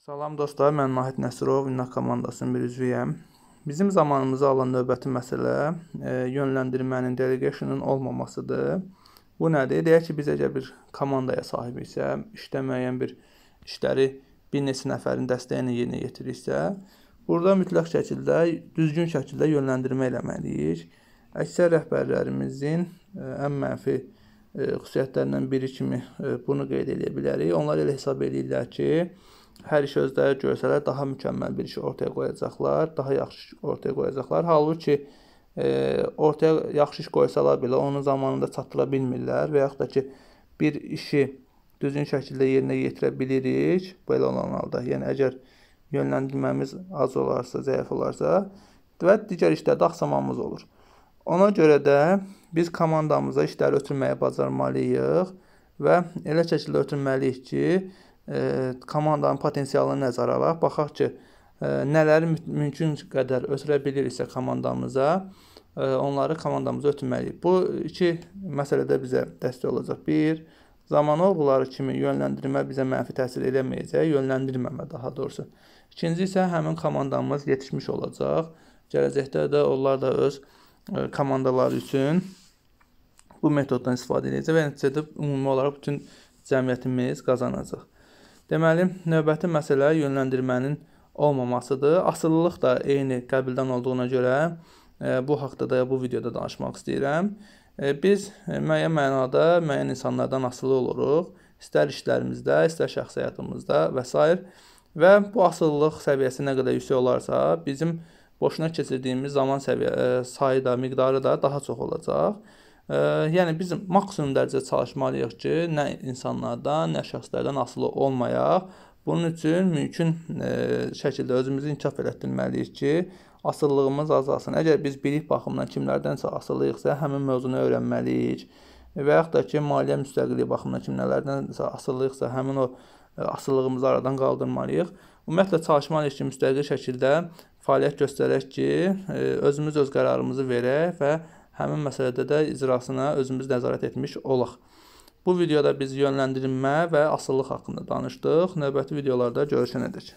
Salam dostlar, mən Nahid Nəsirov, İNNAK komandasının bir üzvüyəm. Bizim zamanımızı alan növbəti məsələ e, yönləndirmənin, delegationın olmamasıdır. Bu nədir? Deyək ki, biz əgər bir komandaya sahibiksə, işdə müəyyən bir işləri bir neçə nəfərin dəstəyi ilə yerinə yetiriksə, burada mütləq şəkildə, düzgün şəkildə yönləndirmə eləməliyik. Əksər rəhbərlərimizin e, ən mənfi e, xüsusiyyətlərindən biri kimi e, bunu qeyd edə bilərik. Onlar elə hesab edirlər ki, hər işi özləri görsələr daha mükəmməl bir iş ortaya qoyacaqlar, daha yaxşı iş ortaya qoyacaqlar. Halbuki e, ortaya yaxşı iş qoysalar belə onun zamanında çatdıra bilmirlər və yaxud da ki bir işi düzgün şəkildə yerinə yetirə bilirik, belə olan halda. Yəni əgər yönləndirməmiz az olarsa, zəif olarsa və digər işlərdə axsamamız olur. Ona görə də biz komandamıza işləri ötürməyi bacarmalıyıq və elə şəkildə ötürməliyik ki, komandanın potensialını nəzərə alaraq baxaq ki, nələri mümkün qədər ötürə biliriksə komandamıza, onları komandamıza ötürməliyik. Bu iki məsələdə bizə dəstək olacaq. Bir, zaman oğruları kimi yönləndirmə bizə mənfi təsir eləməyəcək, yönləndirməmə daha doğrusu. İkinci isə həmin komandamız yetişmiş olacaq. Gələcəkdə də onlar da öz komandaları üçün bu metoddan istifadə edəcək və nəticədə ümumi olaraq bütün cəmiyyətimiz qazanacaq. Deməli, növbəti məsələ yönləndirmənin olmamasıdır. Asıllılıq da eyni qəbildən olduğuna görə e, bu haqqda da bu videoda danışmaq istəyirəm. E, biz e, müəyyən mənada müəyyən insanlardan asılı oluruq. İstər işlərimizdə, istər şəxsi həyatımızda və s. Və bu asıllılıq səviyyəsi nə qədər yüksək olarsa, bizim boşuna keçirdiyimiz zaman səviyyə, sayı da, miqdarı da daha çox olacaq. E, yəni biz maksimum dərəcədə çalışmalıyıq ki, nə insanlardan, nə şəxslərdən asılı olmayaq. Bunun üçün mümkün e, şəkildə özümüzü inkişaf elətdirməliyik ki, asıllığımız azalsın. Əgər biz bilik baxımından kimlərdənsə asılıyıqsa, həmin mövzunu öyrənməliyik və yaxud da ki, maliyyə müstəqilliyi baxımından kimlərdənsə asılıyıqsa, həmin o e, asılılığımızı aradan qaldırmalıyıq. Ümumiyyətlə çalışmalıyıq ki, müstəqil şəkildə fəaliyyət göstərək ki, e, özümüz öz qərarımızı verək və həmin məsələdə də icrasına özümüz nəzarət etmiş olaq. Bu videoda biz yönləndirilmə və asılılıq haqqında danışdıq. Növbəti videolarda görüşənədək.